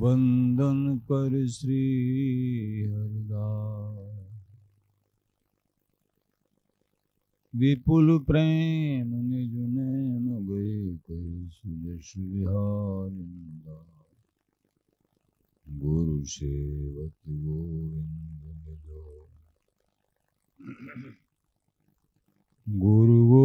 वंदन कर श्री हरिदास विपुल प्रेम निज नैन गए कई सुदेश गुरु सेवक गोविंद गुरु गो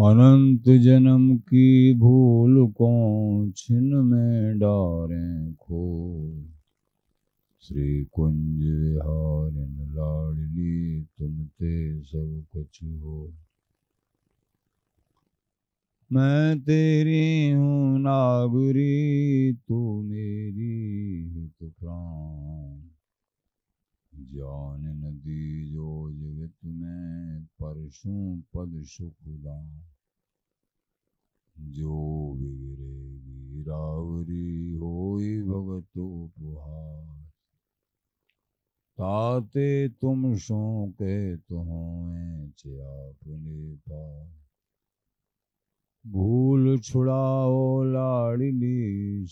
अनंत जन्म की भूल को छिन में डारे खो श्री कुंज विहार लाडली तुम ते सब कुछ हो मैं तेरी हूँ नागरी तू मेरी हित तो प्राण जान नदी जो जगत में परशु पद सुखदा जो बिगरे गिरावरी हो भगत पुहार ताते तुम सो के तुम्हें चे अपने पास भूल छुड़ाओ लाड़ी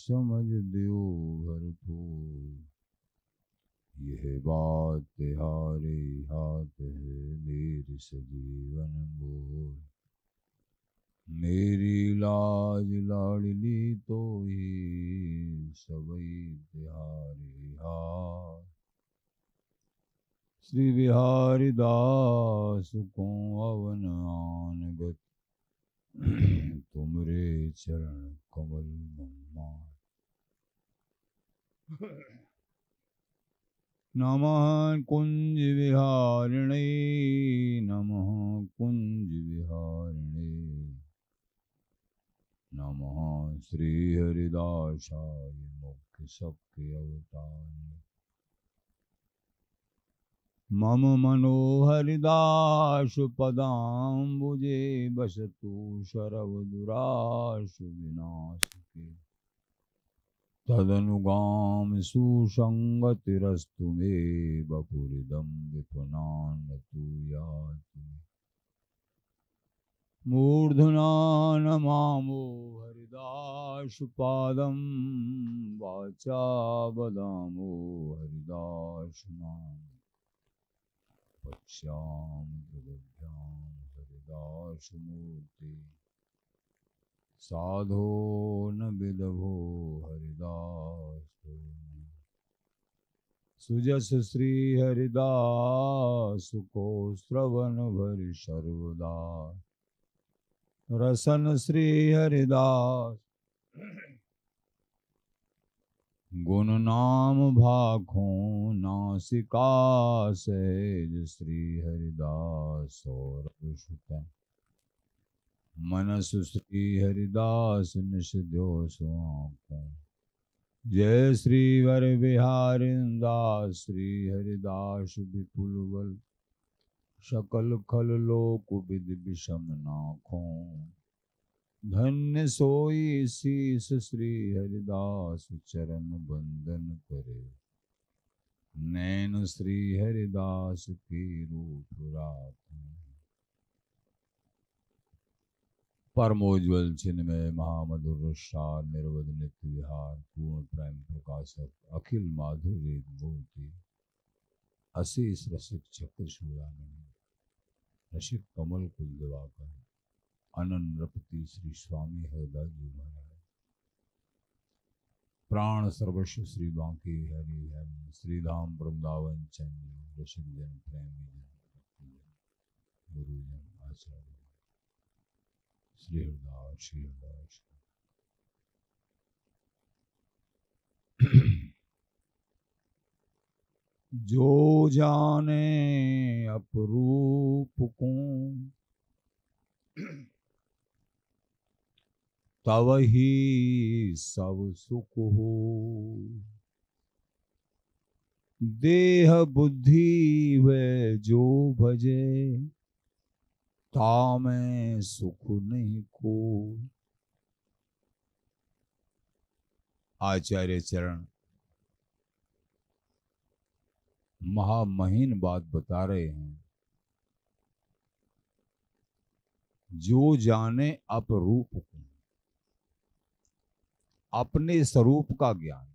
समझ दो भरपूर यह बात तिहारे हाथ है मेरे सजीवन मोर मेरी लाज लाडली तो ही सबई तिहारे हार श्री बिहारी दास को अवन आन गत तुमरे चरण कमल मम्मा विहारिणे नम नमः विहारिणे नम श्रीहरिदासाय मुख्य सबके अवतारे मम मनोहरिदासुपदाम्बुजे वसतु विनाश के तदनुगां सुसङ्गतिरस्तु मे बपुरिदं विपुनान्नतु याति मूर्धना न मामो हरिदासुपादं वाचा बदामो हरिदासुनां पक्ष्यां हरिदासुमूर्ति साधो न विदो हरिदास सुजस श्री हरिदास को श्रवण भरि सर्वदा रसन श्री हरिदास गुण नाम भाखो नासिका सहज श्री हरिदास और मनस श्री हरिदास निष ध्यो जय श्री वर बिहार श्री हरिदास विपुल बल सकल खल लोक विद विषम नाखों धन्य सोई शीस श्री हरिदास चरण बंदन करे नैन श्री हरिदास की रूप रात परमोज्वल चिन्मय महामधुरशार निर्वध नित्य विहार पूर्ण प्रेम प्रकाशक अखिल माधुर्य मूर्ति अशेष रसिक चक्र शूरानंद रसिक कमल कुल दिवाकर अनन रपति श्री स्वामी हरदास जी महाराज प्राण सर्वस्व श्री बांके हरि हरि श्रीधाम वृंदावन चंद्र रसिक जन प्रेमी जन गुरुजन आचार्य जो जाने अपरूप को तव ही सब सुख हो देह बुद्धि वे जो भजे में सुख नहीं को आचार्य चरण महामहीन बात बता रहे हैं जो जाने अपरूप को अपने स्वरूप का ज्ञान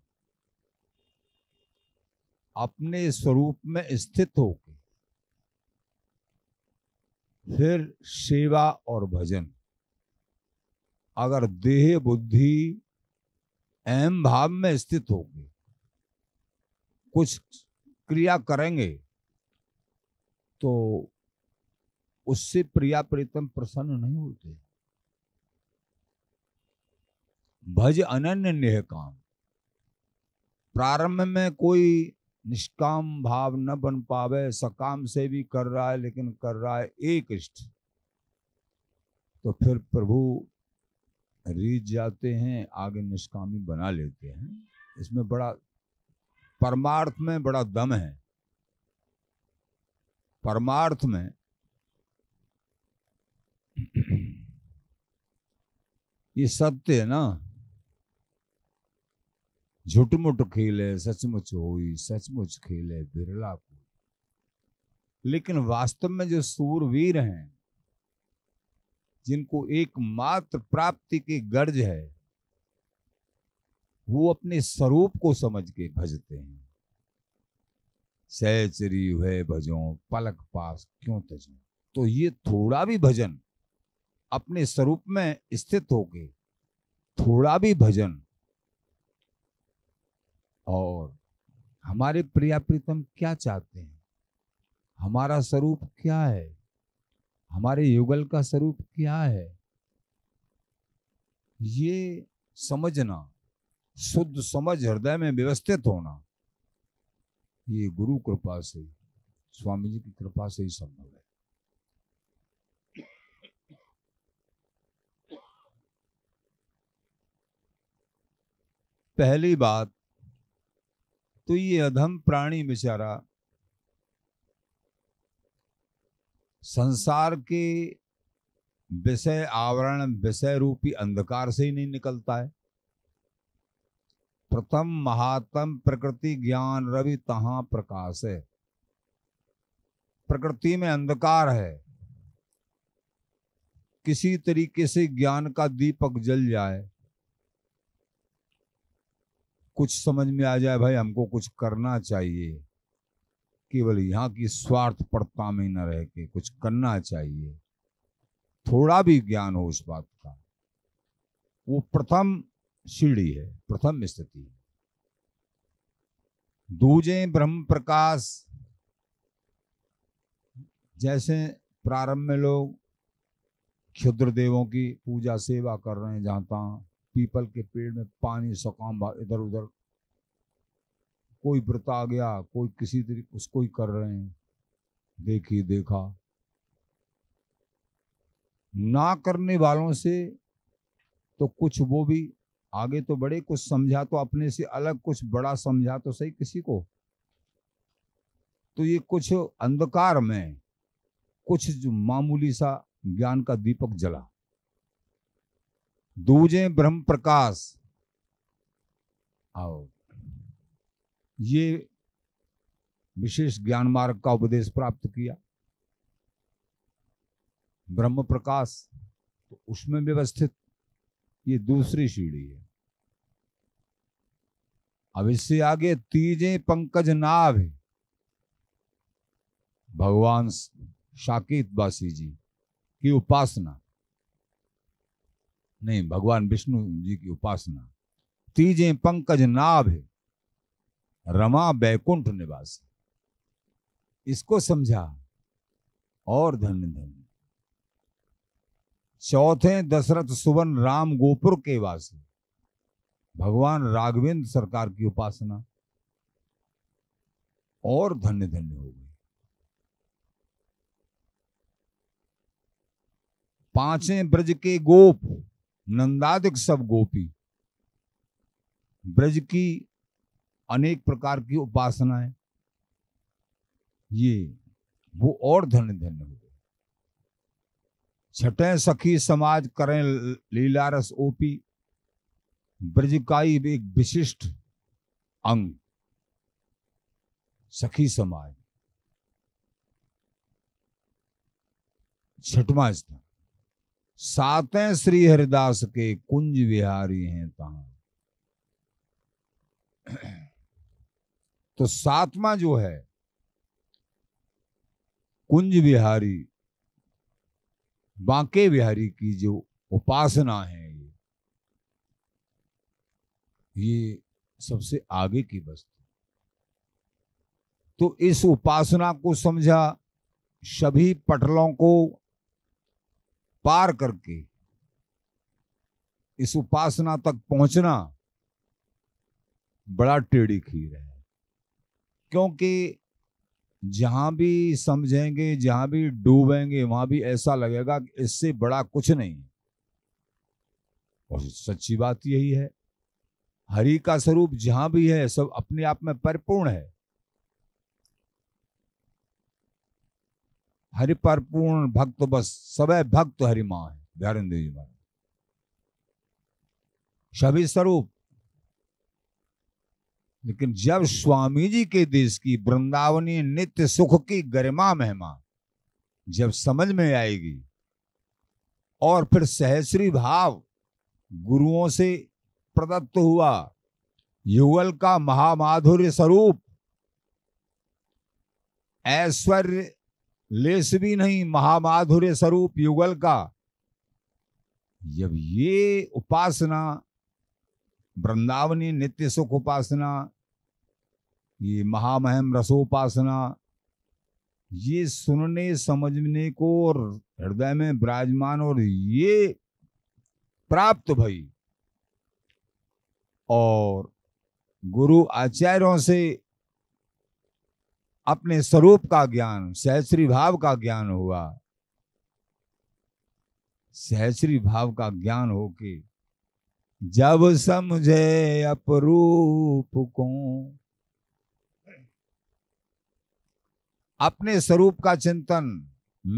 अपने स्वरूप में स्थित होकर फिर सेवा और भजन अगर देह बुद्धि अहम भाव में स्थित होगी कुछ क्रिया करेंगे तो उससे प्रिया प्रीतम प्रसन्न नहीं होते भज अनन्य नेह काम प्रारंभ में कोई निष्काम भाव न बन पावे सकाम से भी कर रहा है लेकिन कर रहा है एक इष्ट तो फिर प्रभु रीत जाते हैं आगे निष्कामी बना लेते हैं इसमें बड़ा परमार्थ में बड़ा दम है परमार्थ में ये सत्य है ना झूठ मुठ खेल है सचमुच हो सचमुच खेल है बिरला को लेकिन वास्तव में जो सूरवीर हैं जिनको एकमात्र प्राप्ति की गर्ज है वो अपने स्वरूप को समझ के भजते हैं सहचरी हुए भजो पलक पास क्यों तजो तो ये थोड़ा भी भजन अपने स्वरूप में स्थित होके थोड़ा भी भजन और हमारे प्रिया प्रीतम क्या चाहते हैं हमारा स्वरूप क्या है हमारे युगल का स्वरूप क्या है ये समझना शुद्ध समझ हृदय में व्यवस्थित होना ये गुरु कृपा से स्वामी जी की कृपा से ही संभव है पहली बात तो ये अधम प्राणी बेचारा संसार के विषय आवरण विषय रूपी अंधकार से ही नहीं निकलता है प्रथम महात्म प्रकृति ज्ञान रवि तहा प्रकाश है प्रकृति में अंधकार है किसी तरीके से ज्ञान का दीपक जल जाए कुछ समझ में आ जाए भाई हमको कुछ करना चाहिए केवल यहाँ की स्वार्थ पड़ता में न रह के कुछ करना चाहिए थोड़ा भी ज्ञान हो उस बात का वो प्रथम सीढ़ी है प्रथम स्थिति है दूजे ब्रह्म प्रकाश जैसे प्रारंभ में लोग क्षुद्र देवों की पूजा सेवा कर रहे हैं जहाँ पीपल के पेड़ में पानी सकाम इधर उधर कोई व्रत आ गया कोई किसी तरीके उसको ही कर रहे हैं देखी देखा ना करने वालों से तो कुछ वो भी आगे तो बड़े कुछ समझा तो अपने से अलग कुछ बड़ा समझा तो सही किसी को तो ये कुछ अंधकार में कुछ जो मामूली सा ज्ञान का दीपक जला दूजे ब्रह्म प्रकाश आओ ये विशेष ज्ञान मार्ग का उपदेश प्राप्त किया ब्रह्म प्रकाश तो उसमें व्यवस्थित ये दूसरी सीढ़ी है अब इससे आगे तीजे पंकज नाभ भगवान साकेत बासी जी की उपासना नहीं भगवान विष्णु जी की उपासना तीजे पंकज नाभ रमा बैकुंठ निवास इसको समझा और धन्य धन्य चौथे दशरथ सुवन राम गोपुर के वासी भगवान राघवेंद्र सरकार की उपासना और धन्य धन्य हो गई पांचवें ब्रज के गोप नंदादिक सब गोपी ब्रज की अनेक प्रकार की उपासनाएं ये वो और धन्य धन्य हो गए छठे सखी समाज करें लीलारस ओपी ब्रज का ही एक विशिष्ट अंग सखी समाज छठवा स्थान सातें श्री हरिदास के कुंज विहारी हैं तहा तो सातवां जो है कुंज विहारी बांके बिहारी की जो उपासना है ये ये सबसे आगे की वस्तु तो इस उपासना को समझा सभी पटलों को पार करके इस उपासना तक पहुंचना बड़ा टेढ़ी खीर है क्योंकि जहां भी समझेंगे जहां भी डूबेंगे वहां भी ऐसा लगेगा कि इससे बड़ा कुछ नहीं और सच्ची बात यही है हरि का स्वरूप जहां भी है सब अपने आप में परिपूर्ण है हरि पर पूर्ण भक्त बस सवै भक्त हरि माँ है ध्यान जी महाराज सभी स्वरूप लेकिन जब स्वामी जी के देश की वृंदावनी नित्य सुख की गरिमा महिमा जब समझ में आएगी और फिर सहस्री भाव गुरुओं से प्रदत्त हुआ युगल का महामाधुर्य स्वरूप ऐश्वर्य लेस भी नहीं महामाधुर्य स्वरूप युगल का जब ये उपासना वृंदावनी नित्य सुख उपासना ये महामहम रसोपासना ये सुनने समझने को और हृदय में विराजमान और ये प्राप्त भई और गुरु आचार्यों से अपने स्वरूप का ज्ञान सहश्री भाव का ज्ञान हुआ सहश्री भाव का ज्ञान होके जब समझे अपरूप को अपने स्वरूप का चिंतन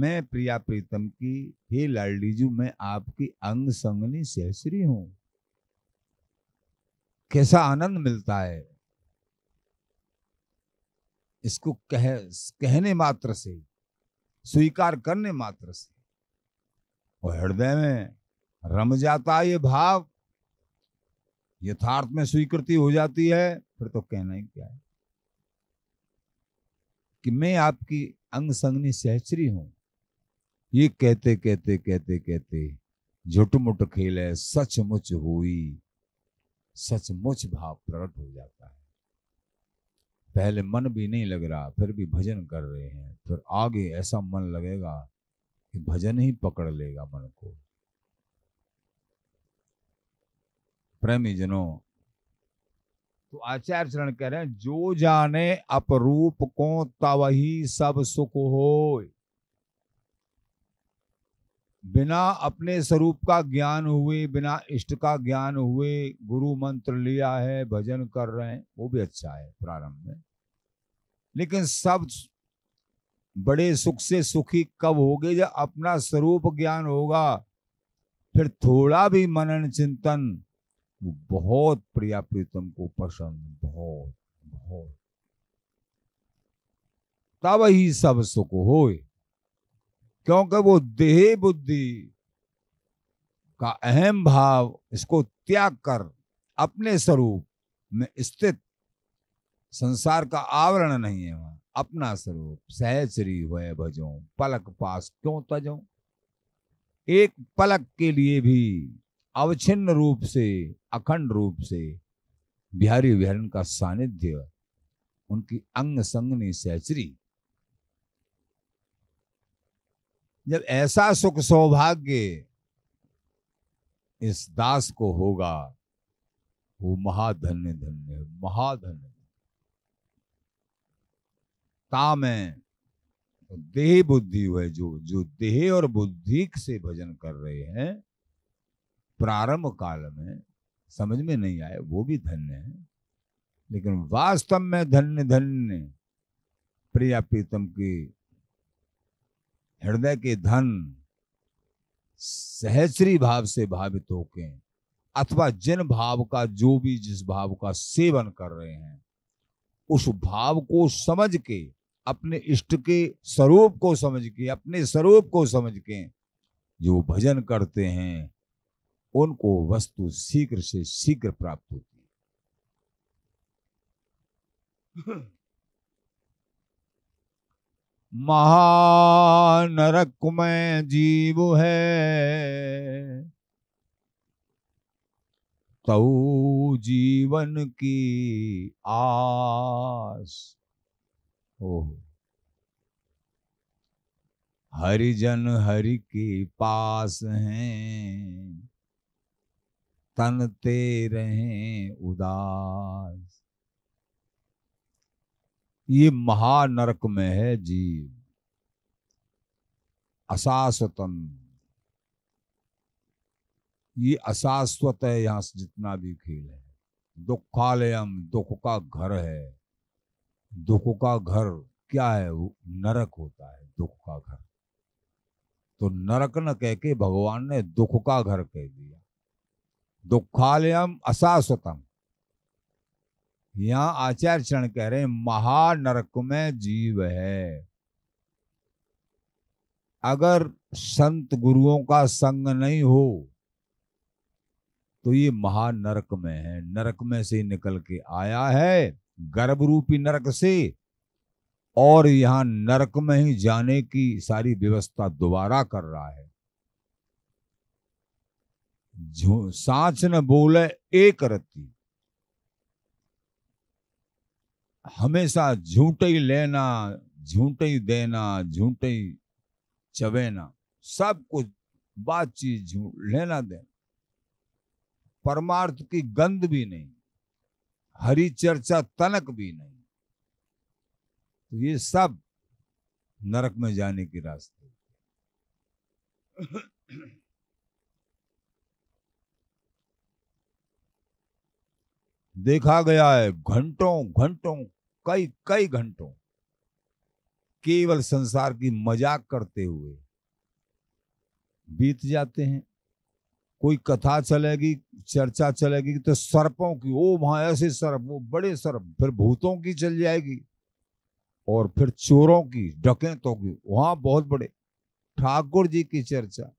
मैं प्रिया प्रीतम की हे लाडलीजू मैं आपकी अंग संगनी सहश्री हूं कैसा आनंद मिलता है इसको कह कहने मात्र से स्वीकार करने मात्र से और हृदय में रम जाता ये भाव यथार्थ में स्वीकृति हो जाती है फिर तो कहना ही क्या है कि मैं आपकी अंग संगनी सहचरी हूं ये कहते कहते कहते कहते झुटमुट खेल है सचमुच हुई सचमुच भाव प्रकट हो जाता है पहले मन भी नहीं लग रहा फिर भी भजन कर रहे हैं फिर आगे ऐसा मन लगेगा कि भजन ही पकड़ लेगा मन को प्रेमी जनों तो आचार्य चरण कह रहे हैं जो जाने अपरूप को तवही सब सुख हो बिना अपने स्वरूप का ज्ञान हुए बिना इष्ट का ज्ञान हुए गुरु मंत्र लिया है भजन कर रहे हैं वो भी अच्छा है प्रारंभ में लेकिन सब बड़े सुख से सुखी कब होगे जब अपना स्वरूप ज्ञान होगा फिर थोड़ा भी मनन चिंतन वो बहुत प्रिया प्रीतम को पसंद बहुत बहुत तब ही सब सुख होए क्योंकि वो देह बुद्धि का अहम भाव इसको त्याग कर अपने स्वरूप में स्थित संसार का आवरण नहीं है वहां अपना स्वरूप सहचरी हुए भजो पलक पास क्यों तजो एक पलक के लिए भी अवच्छिन्न रूप से अखंड रूप से बिहारी विहरण का सानिध्य उनकी अंग संगनी सहचरी जब ऐसा सुख सौभाग्य इस दास को होगा वो महाधन्य धन्य महाधन्य ताम है तो देह बुद्धि वह जो जो देह और बुद्धि से भजन कर रहे हैं प्रारंभ काल में समझ में नहीं आए वो भी धन्य है लेकिन वास्तव में धन्य धन्य प्रिया प्रीतम की हृदय के धन सहस्री भाव से भावित होके अथवा जिन भाव का जो भी जिस भाव का सेवन कर रहे हैं उस भाव को समझ के अपने इष्ट के स्वरूप को समझ के अपने स्वरूप को समझ के जो भजन करते हैं उनको वस्तु शीघ्र से शीघ्र प्राप्त होती है महानरक में जीव है तो जीवन की आस हरिजन हरि के पास हैं तनते रहे उदास ये महानरक में है जीव अशाश्वतम ये अशाश्वत है यहां से जितना भी खेल है दुखालयम दुख का घर है दुख का घर क्या है वो नरक होता है दुख का घर तो नरक न कह के भगवान ने दुख का घर कह दिया दुखालयम असासतम यहां आचार्य चरण कह रहे हैं महानरक में जीव है अगर संत गुरुओं का संग नहीं हो तो ये महानरक में है नरक में से निकल के आया है गर्भ रूपी नरक से और यहां नरक में ही जाने की सारी व्यवस्था दोबारा कर रहा है सांच न बोले एक रत्ती हमेशा झूठ ही लेना झूठ ही देना झूठ ही चबेना सब कुछ बातचीत झूठ लेना देना परमार्थ की गंध भी नहीं हरि चर्चा तनक भी नहीं तो ये सब नरक में जाने के रास्ते देखा गया है घंटों घंटों कई कई घंटों केवल संसार की मजाक करते हुए बीत जाते हैं कोई कथा चलेगी चर्चा चलेगी तो सर्पों की ओ वहां ऐसे सर्प वो बड़े सर्प फिर भूतों की चल जाएगी और फिर चोरों की डकैतों की वहां बहुत बड़े ठाकुर जी की चर्चा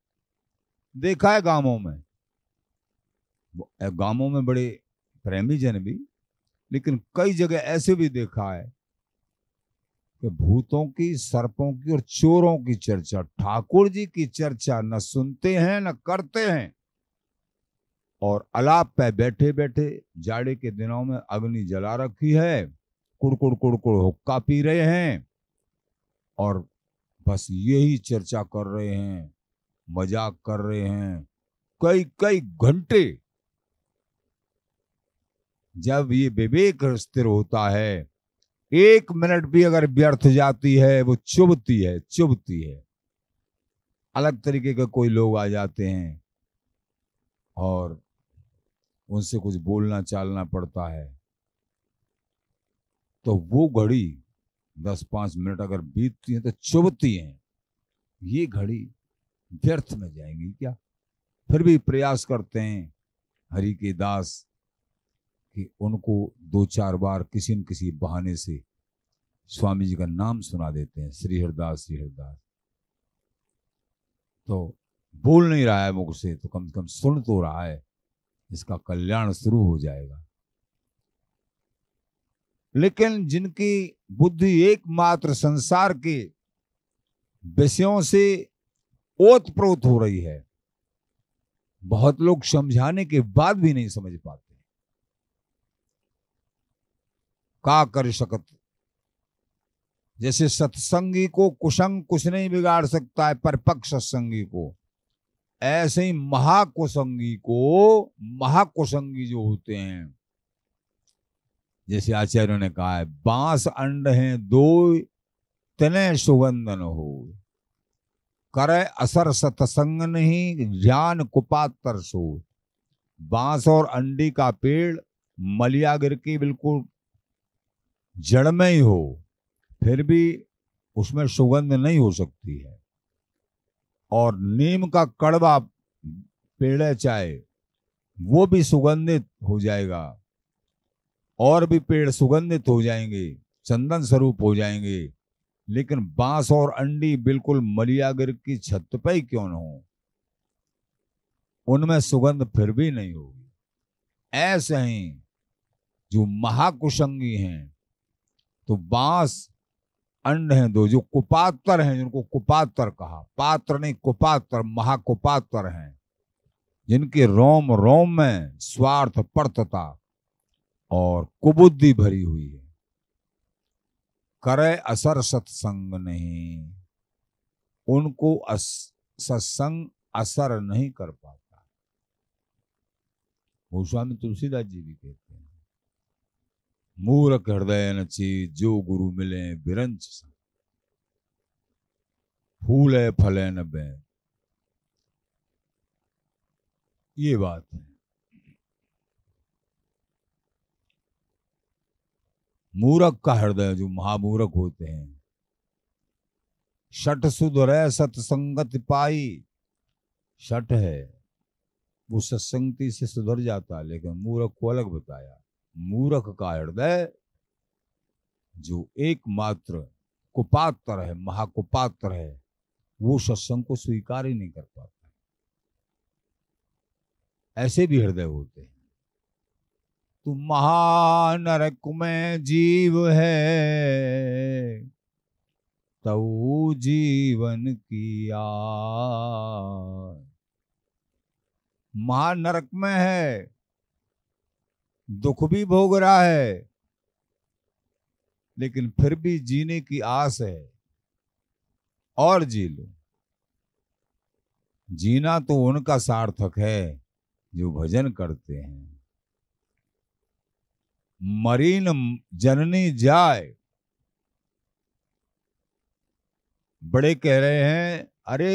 देखा है गांवों में गांवों में बड़े प्रेमी जन भी लेकिन कई जगह ऐसे भी देखा है कि भूतों की सर्पों की और चोरों की चर्चा ठाकुर जी की चर्चा न सुनते हैं न करते हैं और अलाप पे बैठे बैठे जाड़े के दिनों में अग्नि जला रखी है कुड़कुड़ कुड़कुड़ हुक्का पी रहे हैं और बस यही चर्चा कर रहे हैं मजाक कर रहे हैं कई कई घंटे जब ये विवेक स्थिर होता है एक मिनट भी अगर व्यर्थ जाती है वो चुभती है चुभती है अलग तरीके के कोई लोग आ जाते हैं और उनसे कुछ बोलना चालना पड़ता है तो वो घड़ी दस पांच मिनट अगर बीतती है तो चुभती है ये घड़ी व्यर्थ में जाएंगी क्या फिर भी प्रयास करते हैं हरि के दास कि उनको दो चार बार किसी न किसी बहाने से स्वामी जी का नाम सुना देते हैं श्री हरदास श्री हरदास तो बोल नहीं रहा है मुख से तो कम से कम सुन तो रहा है इसका कल्याण शुरू हो जाएगा लेकिन जिनकी बुद्धि एकमात्र संसार के विषयों से ओतप्रोत हो रही है बहुत लोग समझाने के बाद भी नहीं समझ पाते का कर सकत जैसे सत्संगी को कुसंग कुछ नहीं बिगाड़ सकता है पर पक्ष सत्संगी को ऐसे ही महाकुसंगी को महाकुसंगी जो होते हैं जैसे आचार्यों ने कहा है बांस अंड हैं दो तने सुगंधन हो करे असर सतसंग नहीं ज्ञान कुपातर सो बांस और अंडी का पेड़ मलियागिर की बिल्कुल जड़ में ही हो फिर भी उसमें सुगंध नहीं हो सकती है और नीम का कड़वा पेड़ चाय वो भी सुगंधित हो जाएगा और भी पेड़ सुगंधित हो जाएंगे चंदन स्वरूप हो जाएंगे लेकिन बांस और अंडी बिल्कुल मलियागिर की छत पर ही क्यों न हो उनमें सुगंध फिर भी नहीं होगी ऐसे ही जो महाकुशंगी हैं तो बांस अंड हैं दो जो कुपात्र हैं जिनको कुपात्र कहा पात्र नहीं कुपात्र महाकुपात्र हैं जिनके रोम रोम में स्वार्थ परतता और कुबुद्धि भरी हुई है करे असर सत्संग नहीं उनको अस, सत्संग असर नहीं कर पाता गोस्वामी तुलसीदास जी भी कहते हैं मूर्ख हृदय नची जो गुरु मिले बिरंच फूल है फल है नबे ये बात है मूरख का हृदय जो महामूरख होते हैं शट सुध रह सतसंगत पाई शट है वो सत्संगति से सुधर जाता है लेकिन मूरख को अलग बताया मूरख का हृदय जो एकमात्र कुपात्र है महाकुपात्र है वो सत्संग को स्वीकार ही नहीं कर पाता ऐसे भी हृदय होते हैं तो महानरक में जीव है तो जीवन किया महानरक में है दुख भी भोग रहा है लेकिन फिर भी जीने की आस है और जी लो जीना तो उनका सार्थक है जो भजन करते हैं मरीन जननी जाए बड़े कह रहे हैं अरे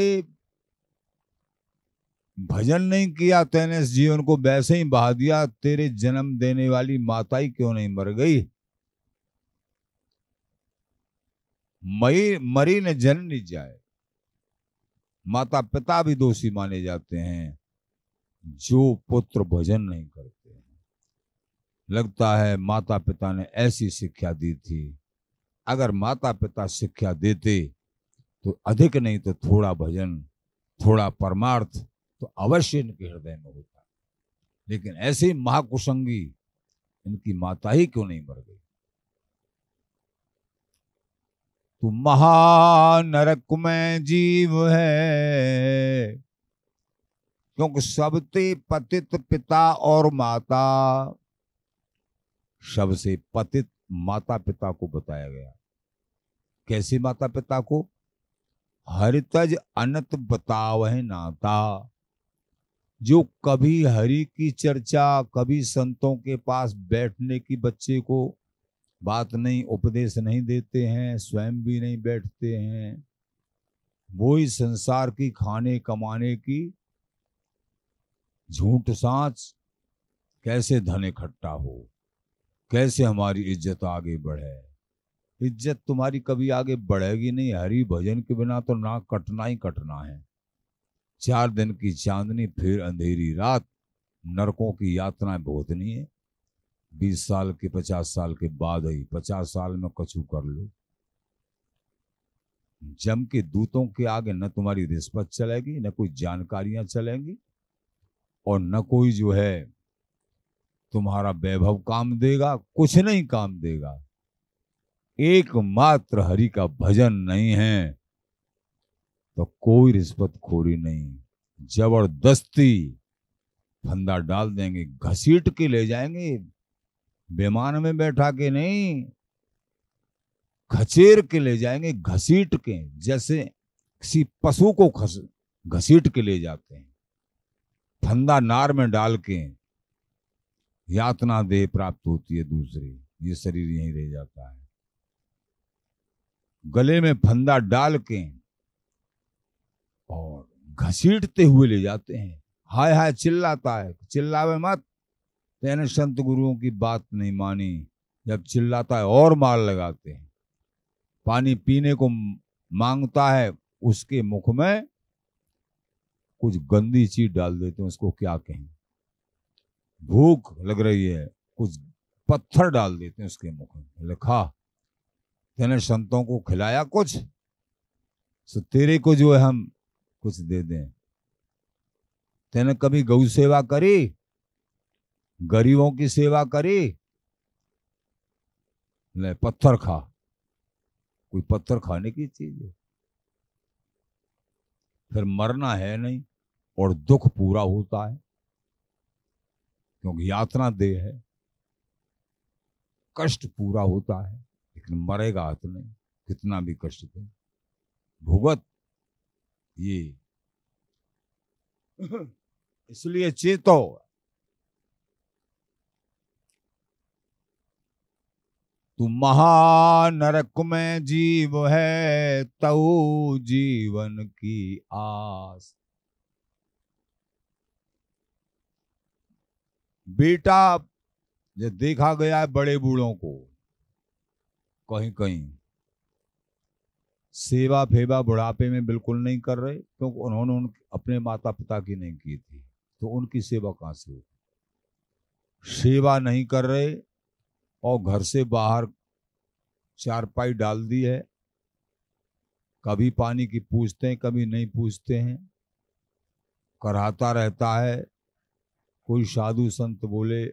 भजन नहीं किया तेने इस जीवन को वैसे ही बहा दिया तेरे जन्म देने वाली माता ही क्यों नहीं मर गई मई मरी ने नहीं जाए माता पिता भी दोषी माने जाते हैं जो पुत्र भजन नहीं करते हैं लगता है माता पिता ने ऐसी शिक्षा दी थी अगर माता पिता शिक्षा देते तो अधिक नहीं तो थोड़ा भजन थोड़ा परमार्थ तो अवश्य इनके हृदय में होता लेकिन ऐसी महाकुशंगी इनकी माता ही क्यों नहीं मर गई तो महानरक में जीव है क्योंकि सबसे पतित पिता और माता सबसे पतित माता पिता को बताया गया कैसे माता पिता को हरितज अनत है नाता जो कभी हरि की चर्चा कभी संतों के पास बैठने की बच्चे को बात नहीं उपदेश नहीं देते हैं स्वयं भी नहीं बैठते हैं वो ही संसार की खाने कमाने की झूठ सांच कैसे धन इकट्ठा हो कैसे हमारी इज्जत आगे बढ़े इज्जत तुम्हारी कभी आगे बढ़ेगी नहीं हरि भजन के बिना तो ना कटना ही कटना है चार दिन की चांदनी फिर अंधेरी रात नरकों की यात्राएं नहीं है बीस साल के पचास साल के बाद ही पचास साल में कछु कर लो जम के दूतों के आगे न तुम्हारी रिस्पत चलेगी न कोई जानकारियां चलेंगी और न कोई जो है तुम्हारा वैभव काम देगा कुछ नहीं काम देगा एकमात्र हरि का भजन नहीं है तो कोई रिश्वत खोरी नहीं जबरदस्ती फंदा डाल देंगे घसीट के ले जाएंगे विमान में बैठा के नहीं खचेर के ले जाएंगे घसीट के जैसे किसी पशु को खस घसीट के ले जाते हैं फंदा नार में डाल के यातना देह प्राप्त होती है दूसरी ये शरीर यहीं रह जाता है गले में फंदा डाल के और घसीटते हुए ले जाते हैं हाय हाय चिल्लाता है चिल्लावे मत तेने संत गुरुओं की बात नहीं मानी जब चिल्लाता है और मार लगाते हैं पानी पीने को मांगता है उसके मुख में कुछ गंदी चीज डाल देते हैं उसको क्या कहें भूख लग रही है कुछ पत्थर डाल देते हैं उसके मुख में लिखा तेने संतों को खिलाया कुछ तो तेरे को जो है हम कुछ दे दें तेने कभी गौ सेवा करी गरीबों की सेवा करी ले पत्थर खा कोई पत्थर खाने की चीज है फिर मरना है नहीं और दुख पूरा होता है क्योंकि यातना दे है कष्ट पूरा होता है लेकिन मरेगा तो नहीं कितना भी कष्ट दे भुगत ये इसलिए चेतो तू महानरक में जीव है तऊ जीवन की आस बेटा ये देखा गया है बड़े बूढ़ों को कहीं कहीं सेवा फेवा बुढ़ापे में बिल्कुल नहीं कर रहे क्योंकि उन्होंने उन अपने माता पिता की नहीं की थी तो उनकी सेवा कहाँ से होगी सेवा नहीं कर रहे और घर से बाहर चारपाई डाल दी है कभी पानी की पूछते हैं कभी नहीं पूछते हैं कराता रहता है कोई साधु संत बोले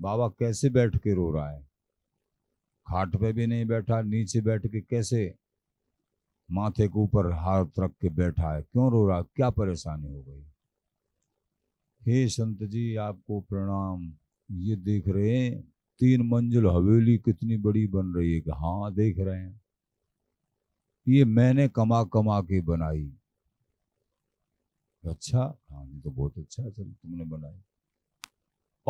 बाबा कैसे बैठ के रो रहा है खाट पे भी नहीं बैठा नीचे बैठ के कैसे माथे के ऊपर हाथ रख के बैठा है क्यों रो रहा क्या परेशानी हो गई हे संत जी आपको प्रणाम ये देख रहे हैं तीन मंजिल हवेली कितनी बड़ी बन रही है हाँ देख रहे हैं ये मैंने कमा कमा के बनाई अच्छा हाँ तो बहुत अच्छा है चलो तुमने बनाई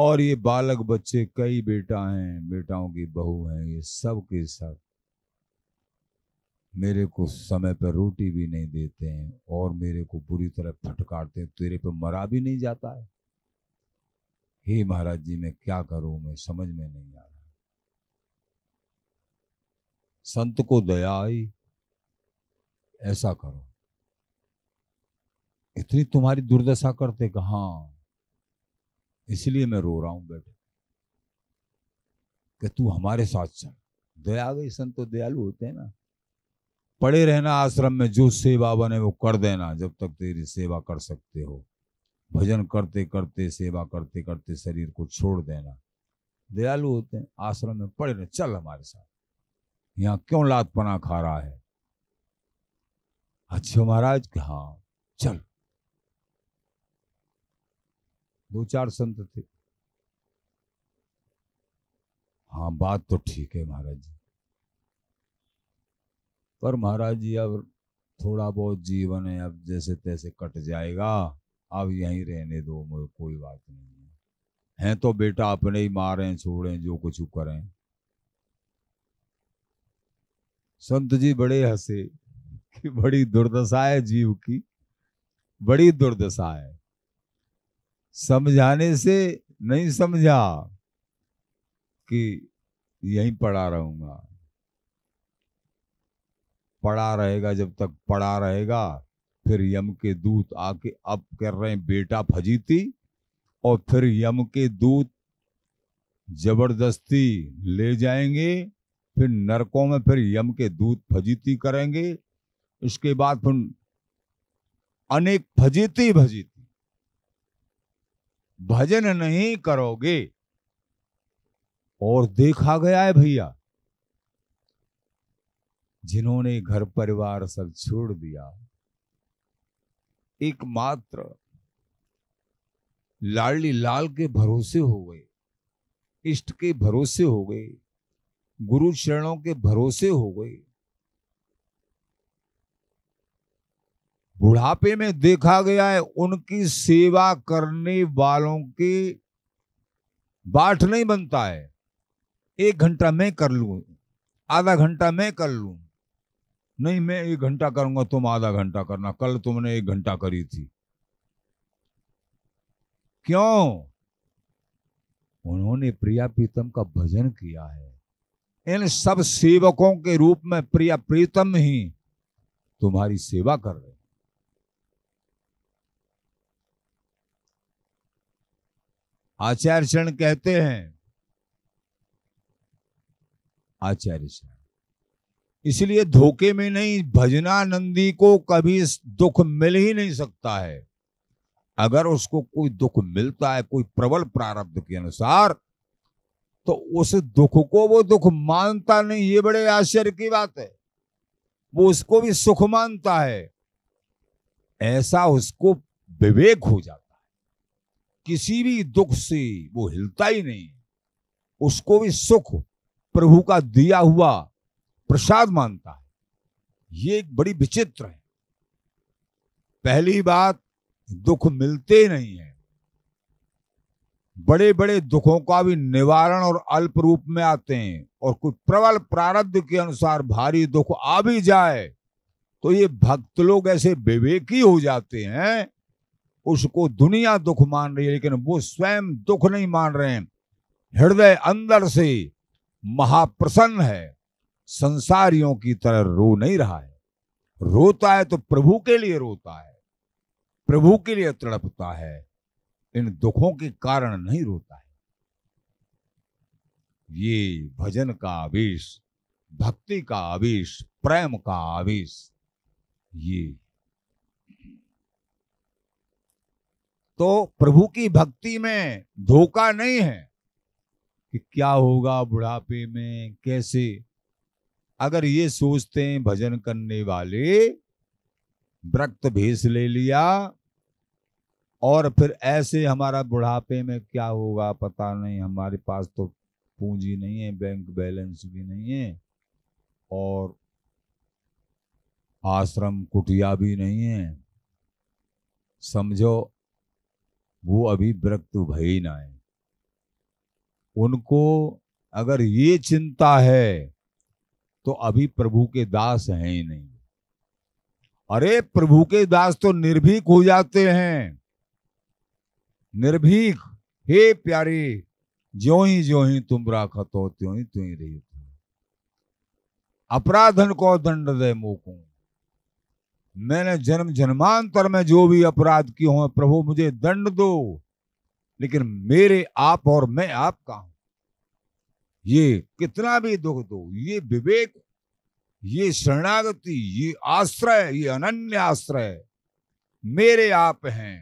और ये बालक बच्चे कई बेटा हैं बेटाओं की बहू हैं ये सब के सब मेरे को समय पर रोटी भी नहीं देते हैं और मेरे को बुरी तरह फटकारते हैं तेरे पे मरा भी नहीं जाता है हे महाराज जी मैं क्या करूं मैं समझ में नहीं आ रहा संत को दया आई ऐसा करो इतनी तुम्हारी दुर्दशा करते कहा इसलिए मैं रो रहा हूं बेटे कि तू हमारे साथ चल दया गई संत तो दयालु होते हैं ना पड़े रहना आश्रम में जो सेवा बने वो कर देना जब तक तेरी सेवा कर सकते हो भजन करते करते सेवा करते करते शरीर को छोड़ देना दयालु होते हैं आश्रम में पड़े रहे चल हमारे साथ यहाँ क्यों लात पना खा रहा है अच्छे महाराज हाँ चल दो चार संत थे हाँ बात तो ठीक है महाराज जी पर महाराज जी अब थोड़ा बहुत जीवन है अब जैसे तैसे कट जाएगा अब यहीं रहने दो मुझे कोई बात नहीं है हैं तो बेटा अपने ही मारें छोड़ें जो कुछ करें संत जी बड़े हंसे कि बड़ी दुर्दशा है जीव की बड़ी दुर्दशा है समझाने से नहीं समझा कि यहीं पड़ा रहूंगा पड़ा रहेगा जब तक पड़ा रहेगा फिर यम के दूत आके अब कर रहे हैं बेटा फजीती और फिर यम के दूत जबरदस्ती ले जाएंगे फिर नरकों में फिर यम के दूत फजीती करेंगे उसके बाद फिर अनेक फजीती भजीती भजन नहीं करोगे और देखा गया है भैया जिन्होंने घर परिवार सब छोड़ दिया एकमात्र लाडली लाल के भरोसे हो गए इष्ट के भरोसे हो गए गुरु शरणों के भरोसे हो गए बुढ़ापे में देखा गया है उनकी सेवा करने वालों के बाट नहीं बनता है एक घंटा मैं कर लू आधा घंटा मैं कर लू नहीं मैं एक घंटा करूंगा तुम आधा घंटा करना कल तुमने एक घंटा करी थी क्यों उन्होंने प्रिया प्रीतम का भजन किया है इन सब सेवकों के रूप में प्रिया प्रीतम ही तुम्हारी सेवा कर रहे आचार्य चरण कहते हैं आचार्य चरण इसलिए धोखे में नहीं भजनानंदी को कभी दुख मिल ही नहीं सकता है अगर उसको कोई दुख मिलता है कोई प्रबल प्रारब्ध के अनुसार तो उस दुख को वो दुख मानता नहीं ये बड़े आश्चर्य की बात है वो उसको भी सुख मानता है ऐसा उसको विवेक हो जाता है किसी भी दुख से वो हिलता ही नहीं उसको भी सुख प्रभु का दिया हुआ प्रसाद मानता है ये एक बड़ी विचित्र है पहली बात दुख मिलते नहीं है बड़े बड़े दुखों का भी निवारण और अल्प रूप में आते हैं और कोई प्रबल प्रारब्ध के अनुसार भारी दुख आ भी जाए तो ये भक्त लोग ऐसे विवेकी हो जाते हैं उसको दुनिया दुख मान रही है लेकिन वो स्वयं दुख नहीं मान रहे हैं हृदय अंदर से महाप्रसन्न है संसारियों की तरह रो नहीं रहा है रोता है तो प्रभु के लिए रोता है प्रभु के लिए तड़पता है इन दुखों के कारण नहीं रोता है ये भजन का आवेश भक्ति का आवेश प्रेम का आवेश ये तो प्रभु की भक्ति में धोखा नहीं है कि क्या होगा बुढ़ापे में कैसे अगर ये सोचते हैं भजन करने वाले व्रक्त भेष ले लिया और फिर ऐसे हमारा बुढ़ापे में क्या होगा पता नहीं हमारे पास तो पूंजी नहीं है बैंक बैलेंस भी नहीं है और आश्रम कुटिया भी नहीं है समझो वो अभी व्रक्त भई ना है उनको अगर ये चिंता है तो अभी प्रभु के दास हैं ही नहीं अरे प्रभु के दास तो निर्भीक हो जाते हैं निर्भीक हे प्यारे ज्यो ही ज्यो ही तुम राखत हो त्यों ही त्यों ही रही अपराधन को दंड दे मोकू मैंने जन्म जन्मांतर में जो भी अपराध किए हो प्रभु मुझे दंड दो लेकिन मेरे आप और मैं आपका हूं ये कितना भी दुख दो ये विवेक ये शरणागति ये आश्रय ये अनन्य आश्रय मेरे आप हैं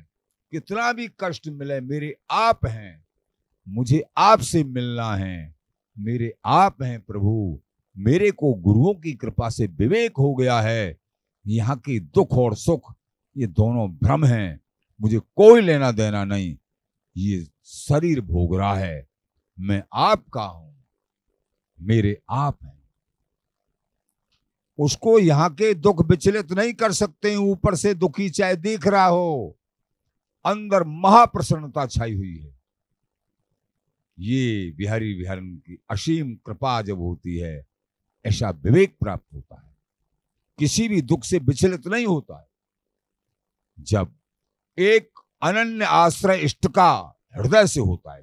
कितना भी कष्ट मिले मेरे आप हैं मुझे आपसे मिलना है मेरे आप हैं प्रभु मेरे को गुरुओं की कृपा से विवेक हो गया है यहाँ के दुख और सुख ये दोनों भ्रम हैं मुझे कोई लेना देना नहीं ये शरीर भोग रहा है मैं आपका हूं मेरे आप हैं उसको यहां के दुख विचलित नहीं कर सकते ऊपर से दुखी चाहे देख रहा हो अंदर महाप्रसन्नता छाई हुई है ये बिहारी बिहारन की असीम कृपा जब होती है ऐसा विवेक प्राप्त होता है किसी भी दुख से विचलित नहीं होता है जब एक अनन्य आश्रय इष्ट का हृदय से होता है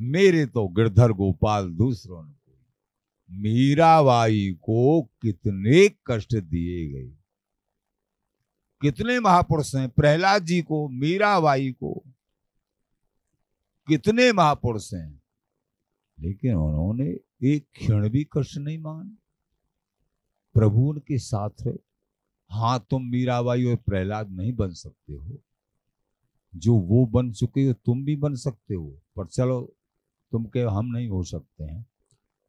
मेरे तो गिरधर गोपाल दूसरों ने कोई मीराबाई को कितने कष्ट दिए गए कितने महापुरुष हैं प्रहलाद जी को मीराबाई को कितने महापुरुष हैं लेकिन उन्होंने एक क्षण भी कष्ट नहीं मान प्रभु उनके साथ है हाँ तुम मीराबाई और प्रहलाद नहीं बन सकते हो जो वो बन चुके हो तुम भी बन सकते हो पर चलो तुम के हम नहीं हो सकते हैं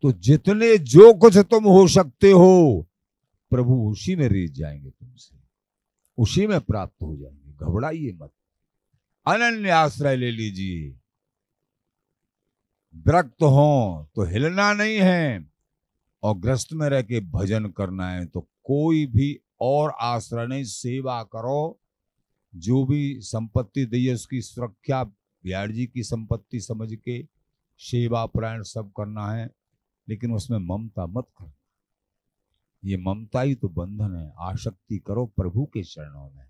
तो जितने जो कुछ तुम हो सकते हो प्रभु उसी में रीत जाएंगे तुमसे उसी में प्राप्त हो जाएंगे घबराइए मत अनन्य आश्रय ले लीजिए विरक्त हो तो हिलना नहीं है और ग्रस्त में रह के भजन करना है तो कोई भी और आश्रय नहीं सेवा करो जो भी संपत्ति दी है उसकी सुरक्षा बिहार जी की संपत्ति समझ के सेवा परायण सब करना है लेकिन उसमें ममता मत करो ये ममता ही तो बंधन है आसक्ति करो प्रभु के चरणों में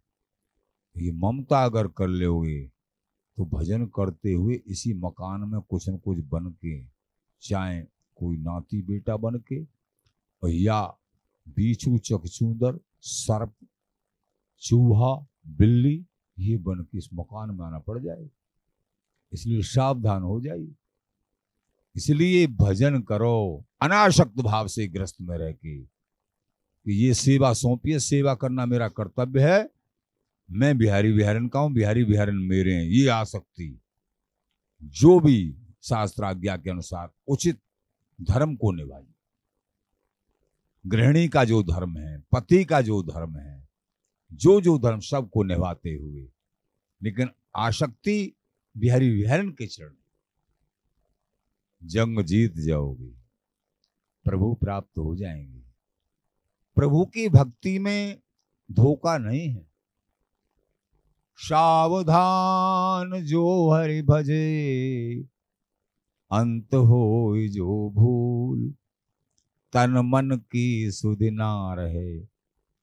ये ममता अगर कर लोगे तो भजन करते हुए इसी मकान में कुछ न कुछ बन के चाहे कोई नाती बेटा बन के या बीचू चकचूंदर सर्प चूहा बिल्ली ये बन के इस मकान में आना पड़ जाए इसलिए सावधान हो जाइए इसलिए भजन करो अनाशक्त भाव से ग्रस्त में रह के कि ये सेवा सौंपिए सेवा करना मेरा कर्तव्य है मैं बिहारी बिहारन का हूं बिहारी बिहारन मेरे हैं ये आसक्ति जो भी शास्त्र आज्ञा के अनुसार उचित धर्म को निभाई गृहिणी का जो धर्म है पति का जो धर्म है जो जो धर्म सबको निभाते हुए लेकिन आसक्ति बिहारी विहरण के चरण जंग जीत जाओगे प्रभु प्राप्त हो जाएंगे प्रभु की भक्ति में धोखा नहीं है सावधान जो हरि भजे अंत हो जो भूल तन मन की सुदिना रहे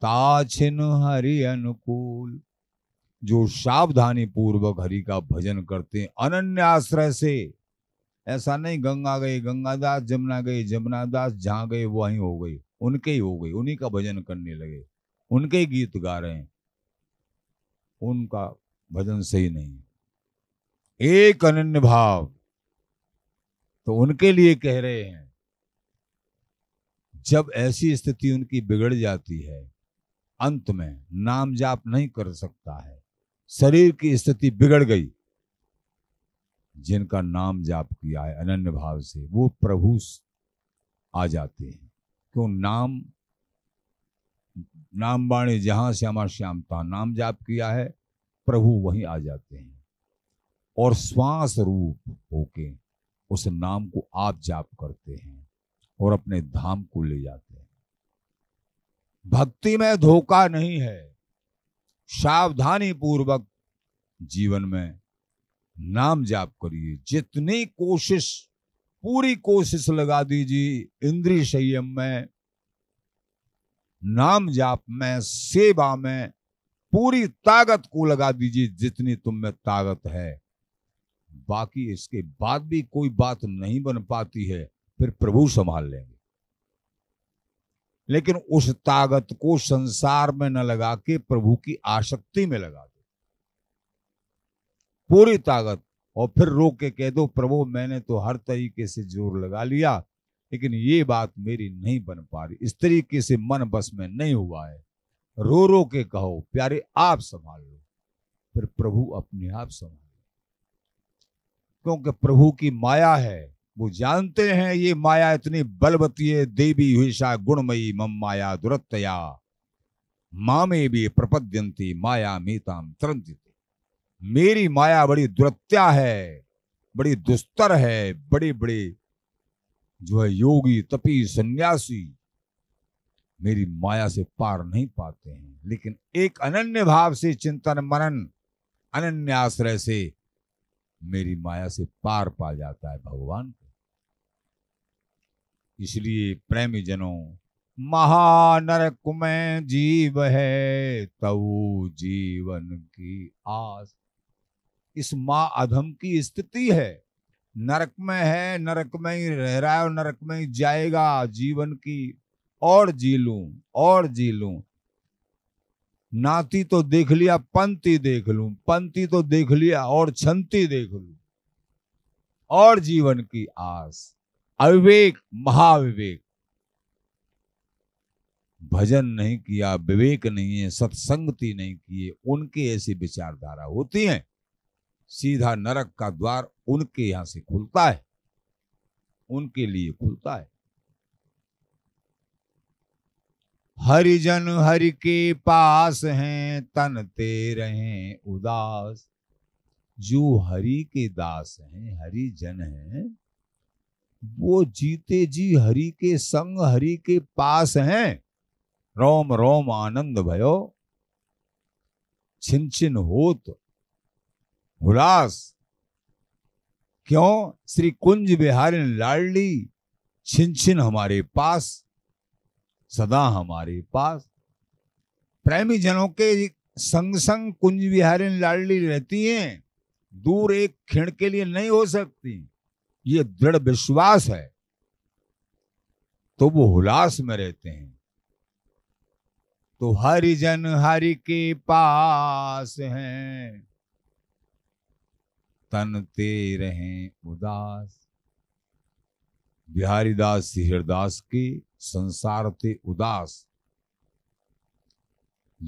ताछिन हरि अनुकूल जो सावधानी पूर्वक हरि का भजन करते अनन्याश्रय अनन्य आश्रय से ऐसा नहीं गंगा गई गंगा दास जमुना गई जमुना दास जहाँ गए वहीं हो गई उनके ही हो गई उन्हीं का भजन करने लगे उनके ही गीत गा रहे हैं उनका भजन सही नहीं एक अनन्य भाव तो उनके लिए कह रहे हैं जब ऐसी स्थिति उनकी बिगड़ जाती है अंत में नाम जाप नहीं कर सकता है शरीर की स्थिति बिगड़ गई जिनका नाम जाप किया है अनन्य भाव से वो प्रभु आ जाते हैं क्यों नाम नाम वाणी जहाँ से हमारा श्याम था नाम जाप किया है प्रभु वहीं आ जाते हैं और श्वास रूप होके उस नाम को आप जाप करते हैं और अपने धाम को ले जाते हैं भक्ति में धोखा नहीं है सावधानी पूर्वक जीवन में नाम जाप करिए जितनी कोशिश पूरी कोशिश लगा दीजिए इंद्रिय संयम में नाम जाप में सेवा में पूरी ताकत को लगा दीजिए जितनी तुम में ताकत है बाकी इसके बाद भी कोई बात नहीं बन पाती है फिर प्रभु संभाल लेंगे लेकिन उस ताकत को संसार में न लगा के प्रभु की आसक्ति में लगा पूरी ताकत और फिर रोक के कह दो प्रभु मैंने तो हर तरीके से जोर लगा लिया लेकिन ये बात मेरी नहीं बन पा रही इस तरीके से मन बस में नहीं हुआ है रो रो के कहो प्यारे आप संभाल लो फिर प्रभु अपने आप संभाल क्योंकि प्रभु की माया है वो जानते हैं ये माया इतनी बलवती है देवी हिषा गुणमयी मम माया दुरतया मामे भी प्रपद्यंती माया मीताम तरंती मेरी माया बड़ी दुरत्या है बड़ी दुस्तर है बड़े बड़े जो है योगी तपी सन्यासी मेरी माया से पार नहीं पाते हैं लेकिन एक अनन्य भाव से चिंतन मनन अनन्य आश्रय से मेरी माया से पार पा जाता है भगवान को इसलिए प्रेमी जनों महानरक में जीव है तव जीवन की आस इस माँ अधम की स्थिति है नरक में है नरक में ही रह रहा है और नरक में ही जाएगा जीवन की और जी लू और जी लू नाती तो देख लिया पंती देख लू पंती तो देख लिया और छंती देख लू और जीवन की आस अविवेक महाविवेक भजन नहीं किया विवेक नहीं है सत्संगति नहीं किए उनकी ऐसी विचारधारा होती है सीधा नरक का द्वार उनके यहां से खुलता है उनके लिए खुलता है हरिजन हरि के पास हैं तन तेरे हैं उदास जो हरि के दास हैं हरिजन हैं वो जीते जी हरि के संग हरि के पास हैं रोम रोम आनंद भयो छिन छिन होत हुलास क्यों श्री कुंज बिहारी लाडली छिन छिन हमारे पास सदा हमारे पास प्रेमी जनों के संग संग कुंज बिहारी लाडली रहती हैं दूर एक क्षण के लिए नहीं हो सकती ये दृढ़ विश्वास है तो वो हुलास में रहते हैं तो हरिजन हरि के पास हैं तनते रहे उदास बिहारी दास हरदास की संसार ते उदास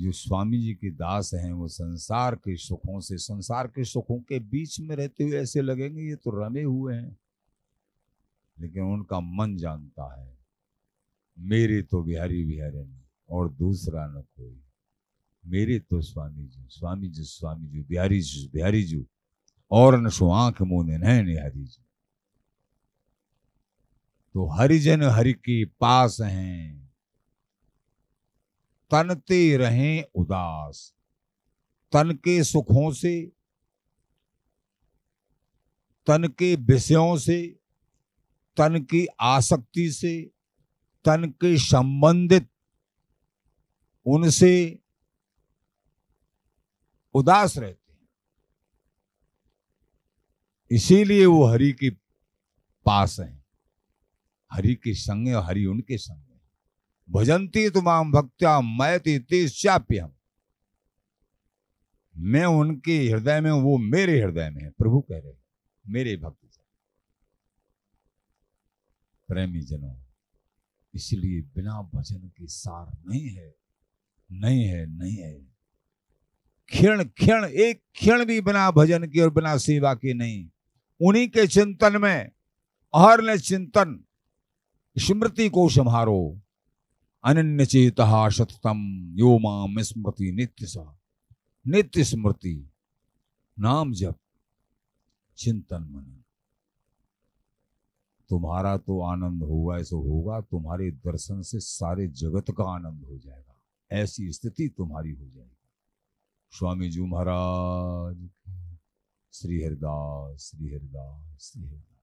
जो स्वामी जी के दास हैं वो संसार के सुखों से संसार के सुखों के बीच में रहते हुए ऐसे लगेंगे ये तो रमे हुए हैं लेकिन उनका मन जानता है मेरे तो बिहारी बिहारी और दूसरा न कोई मेरे तो स्वामी जी स्वामी जी स्वामी जी बिहारी जी बिहारी जी और आंख मुंह नैन हरिजन तो हरिजन हरि के पास हैं तनते रहें उदास तन के सुखों से तन के विषयों से तन की आसक्ति से तन के संबंधित उनसे उदास रहते इसीलिए वो हरि के पास हैं हरि के संग और हरि उनके संग भजंती तुमाम भक्त्या मैति हम मैं उनके हृदय में वो मेरे हृदय में है प्रभु कह रहे मेरे भक्त प्रेमी जनों इसलिए बिना भजन के सार नहीं है नहीं है नहीं है क्षण क्षण एक क्षण भी बिना भजन के और बिना सेवा के नहीं उन्हीं के चिंतन में अहर ने चिंतन स्मृति को संहारो अन्य चेतहा सततम यो माम स्मृति नित्य सा नित्य स्मृति नाम जब चिंतन मन तुम्हारा तो आनंद होगा ऐसा होगा तुम्हारे दर्शन से सारे जगत का आनंद हो जाएगा ऐसी स्थिति तुम्हारी हो जाएगी स्वामी जी महाराज श्री हरिदास श्री हरिदास श्री हरिदास